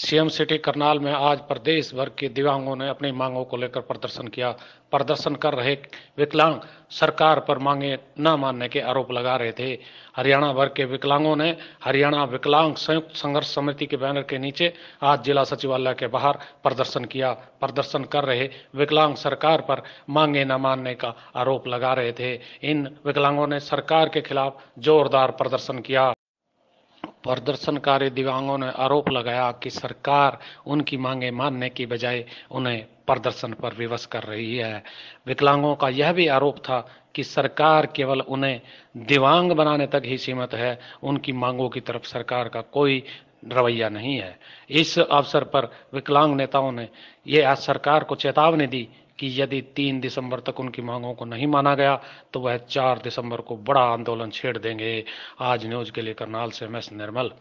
CM city Karnal में आज प्रदेश भर के दिव्यांगों ने अपनी मांगों को लेकर प्रदर्शन किया प्रदर्शन कर रहे विकलांग सरकार पर मांगे न मानने के आरोप लगा रहे थे हरियाणा भर के विकलांगों ने हरियाणा विकलांग संयुक्त संघर्ष समिति के बैनर के नीचे आज जिला सचिवालय के बाहर प्रदर्शन किया प्रदर्शन कर रहे विकलांग सरकार पर मांगे न मानने का आरोप लगा रहे थे इन विकलांगों ने सरकार के खिलाफ जोरदार प्रदर्शन किया प्रदर्शनकारी दिव्यांगों ने आरोप लगाया कि सरकार उनकी मांगे मानने की बजाय उन्हें प्रदर्शन पर विवश कर रही है विकलांगों का यह भी आरोप था कि सरकार केवल उन्हें दिव्यांग बनाने तक ही सीमित है उनकी मांगों की तरफ सरकार का कोई रवैया नहीं है इस अवसर पर विकलांग नेताओं ने यह आज सरकार को चेतावनी दी कि यदि तीन दिसंबर तक उनकी मांगों को नहीं माना गया तो वह चार दिसंबर को बड़ा आंदोलन छेड़ देंगे आज न्यूज के लिए करनाल से मैं निर्मल